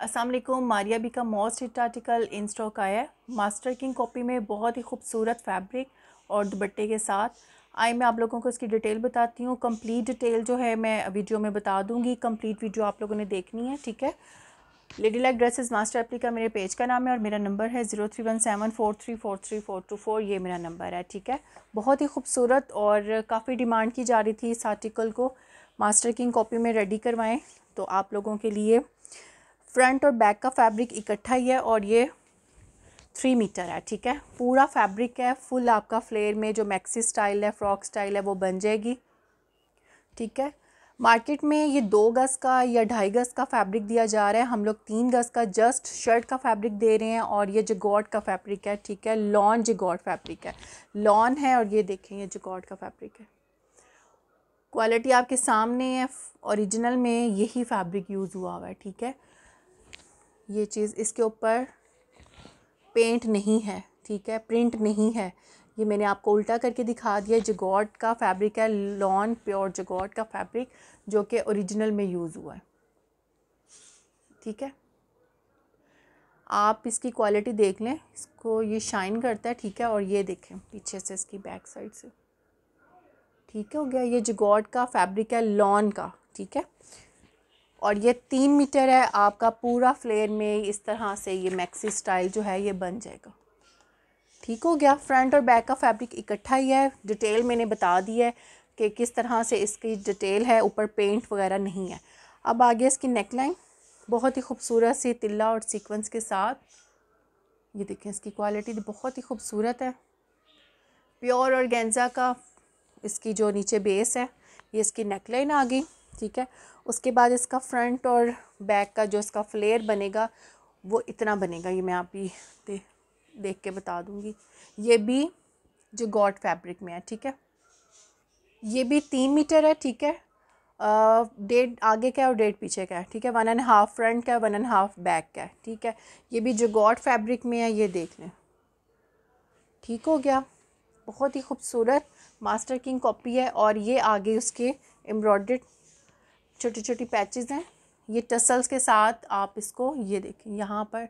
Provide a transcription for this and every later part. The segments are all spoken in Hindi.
असलम मारिया बी का most hit article in stock आया है मास्टर किंग कॉपी में बहुत ही खूबसूरत फैब्रिक और दुपट्टे के साथ आई मैं आप लोगों को इसकी डिटेल बताती हूँ कंप्लीट डिटेल जो है मैं वीडियो में बता दूँगी कंप्लीट वीडियो आप लोगों ने देखनी है ठीक है लेडी लाइक ड्रेसेस मास्टर एप्ली का मेरे पेज का नाम है और मेरा नंबर है zero three one seven four three four three four two four ये मेरा नंबर है ठीक है बहुत ही खूबसूरत और काफ़ी डिमांड की जा रही थी इस आर्टिकल को मास्टर किंग कॉपी में रेडी करवाएँ तो आप लोगों के लिए फ्रंट और बैक का फैब्रिक इकट्ठा ही है और ये थ्री मीटर है ठीक है पूरा फैब्रिक है फुल आपका फ्लेयर में जो मैक्सी स्टाइल है फ्रॉक स्टाइल है वो बन जाएगी ठीक है मार्केट में ये दो गज़ का या ढाई गज़ का फैब्रिक दिया जा रहा है हम लोग तीन गज़ का जस्ट शर्ट का फैब्रिक दे रहे हैं और ये जगॉड का फैब्रिक है ठीक है लॉन जगॉड फैब्रिक है लॉन है और ये देखें ये जगॉड का फैब्रिक है क्वालिटी आपके सामने है ओरिजिनल में यही फैब्रिक यूज़ हुआ हुआ है ठीक है ये चीज़ इसके ऊपर पेंट नहीं है ठीक है प्रिंट नहीं है ये मैंने आपको उल्टा करके दिखा दिया जगॉड का फैब्रिक है लॉन प्योर जगॉड का फैब्रिक जो कि ओरिजिनल में यूज़ हुआ है ठीक है आप इसकी क्वालिटी देख लें इसको ये शाइन करता है ठीक है और ये देखें पीछे से इसकी बैक साइड से ठीक है हो गया ये जगॉड का फैब्रिक है लॉन का ठीक है और ये तीन मीटर है आपका पूरा फ्लेयर में इस तरह से ये मैक्सी स्टाइल जो है ये बन जाएगा ठीक हो गया फ्रंट और बैक का फैब्रिक इकट्ठा ही है डिटेल मैंने बता दी है कि किस तरह से इसकी डिटेल है ऊपर पेंट वगैरह नहीं है अब आगे इसकी नेकलाइन बहुत ही खूबसूरत सी तिल्ला और सीक्वेंस के साथ ये देखें इसकी क्वालिटी तो बहुत ही खूबसूरत है प्योर और गेंजा का इसकी जो नीचे बेस है ये इसकी नेकलाइन आ गई ठीक है उसके बाद इसका फ्रंट और बैक का जो इसका फ्लेयर बनेगा वो इतना बनेगा ये मैं आप ही दे, देख के बता दूँगी ये भी जो गॉड फैब्रिक में है ठीक है ये भी तीन मीटर है ठीक है डेढ़ आगे का है और डेढ़ पीछे का है ठीक है वन एंड हाफ फ्रंट का है वन एंड हाफ बैक का है ठीक है ये भी जो गॉड फैब्रिक में है ये देख लें ठीक हो गया बहुत ही खूबसूरत मास्टर किंग कॉपी है और ये आगे उसके एम्ब्रॉयड छोटी छोटी पैचेज हैं ये टसल्स के साथ आप इसको ये देखें यहाँ पर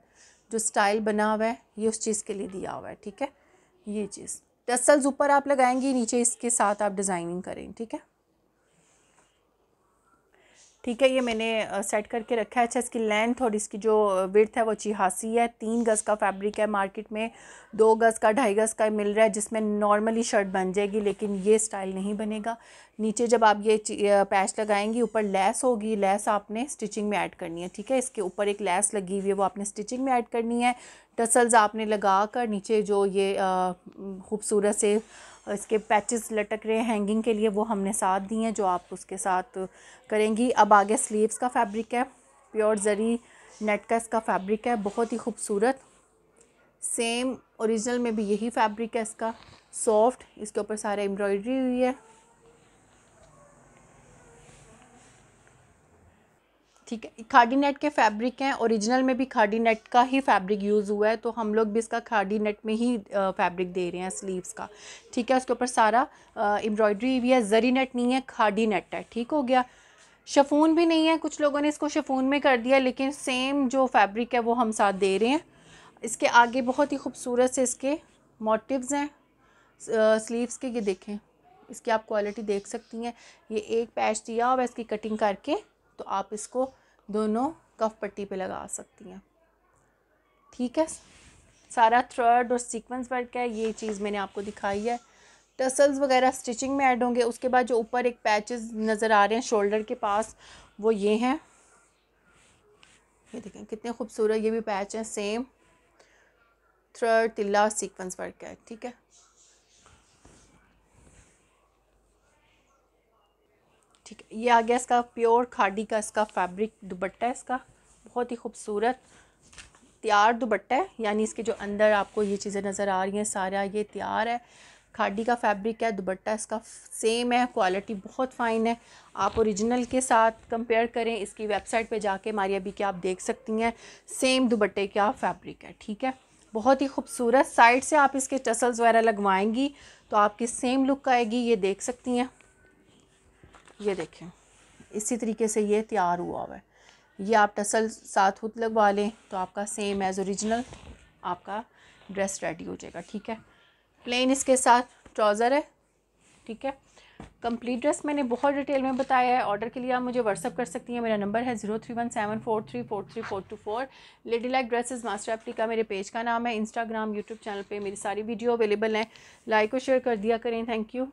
जो स्टाइल बना हुआ है ये उस चीज़ के लिए दिया हुआ है ठीक है ये चीज़ टसल्स ऊपर आप लगाएंगी नीचे इसके साथ आप डिज़ाइनिंग करें ठीक है ठीक है ये मैंने सेट करके रखा है अच्छा इसकी लेंथ और इसकी जो विर्थ है वो छियासी है तीन गज़ का फैब्रिक है मार्केट में दो गज़ का ढाई गज़ का मिल रहा है जिसमें नॉर्मली शर्ट बन जाएगी लेकिन ये स्टाइल नहीं बनेगा नीचे जब आप ये पैच लगाएंगी ऊपर लेस होगी लेस आपने स्टिचिंग में ऐड करनी है ठीक है इसके ऊपर एक लेस लगी हुई है वो आपने स्टिचिंग में ऐड करनी है टसल्स आपने लगा कर नीचे जो ये खूबसूरत से इसके पैचेस लटक रहे हैं हैंगिंग के लिए वो हमने साथ दिए हैं जो आप उसके साथ करेंगी अब आगे स्लीव्स का फैब्रिक है प्योर ज़री नेट का इसका फैब्रिक है बहुत ही खूबसूरत सेम ओरिजिनल में भी यही फैब्रिक है इसका सॉफ्ट इसके ऊपर सारे एम्ब्रॉयडरी हुई है ठीक है खाडी नेट के फैब्रिक हैं ओरिजिनल में भी खाडी नेट का ही फैब्रिक यूज़ हुआ है तो हम लोग भी इसका खाडी नेट में ही फैब्रिक दे रहे हैं स्लीव्स का ठीक है उसके ऊपर सारा एम्ब्रॉयडरी भी है जरी नेट नहीं है खाडी नेट है ठीक हो गया शफून भी नहीं है कुछ लोगों ने इसको शफून में कर दिया लेकिन सेम जो फैब्रिक है वो हम साथ दे रहे हैं इसके आगे बहुत ही खूबसूरत से इसके मोटिव्स हैं स्लीवस के ये देखें इसकी आप क्वालिटी देख सकती हैं ये एक पैच दिया और इसकी कटिंग करके तो आप इसको दोनों कफ पट्टी पे लगा सकती हैं ठीक है सारा थ्रर्ड और सीक्वेंस वर्क है ये चीज़ मैंने आपको दिखाई है टसल्स वगैरह स्टिचिंग में ऐड होंगे उसके बाद जो ऊपर एक पैचेस नज़र आ रहे हैं शोल्डर के पास वो ये हैं ये देखें कितने खूबसूरत ये भी पैच हैं सेम थ्रर्ड तिल्ला सीक्वेंस वर्क है ठीक है ठीक ये आ गया इसका प्योर खाडी का इसका फैब्रिक दुबट्टा है इसका बहुत ही खूबसूरत तैयार दुबट्टा है यानी इसके जो अंदर आपको ये चीज़ें नज़र आ रही हैं सारा ये तैयार है खाडी का फैब्रिक है दुबट्टा इसका सेम है क्वालिटी बहुत फ़ाइन है आप ओरिजिनल के साथ कंपेयर करें इसकी वेबसाइट पे जाके मारिया भी के आप देख सकती हैं सेम दुबट्टे का फैब्रिक है ठीक है बहुत ही खूबसूरत साइड से आप इसके टसल्स वगैरह लगवाएंगी तो आपकी सेम लुक आएगी ये देख सकती हैं ये देखें इसी तरीके से ये तैयार हुआ हुआ है ये आप टसल साथ खुद लगवा लें तो आपका सेम एज़ ओरिजिनल आपका ड्रेस रेडी हो जाएगा ठीक है प्लेन इसके साथ ट्राउज़र है ठीक है कंप्लीट ड्रेस मैंने बहुत डिटेल में बताया है ऑर्डर के लिए आप मुझे व्हाट्सअप कर सकती हैं मेरा नंबर है zero three one seven four three four three four two four lady like dresses master एप्टी का मेरे पेज का नाम है इंस्टाग्राम यूट्यूब चैनल पे मेरी सारी वीडियो अवेलेबल हैं लाइक और शेयर कर दिया करें थैंक यू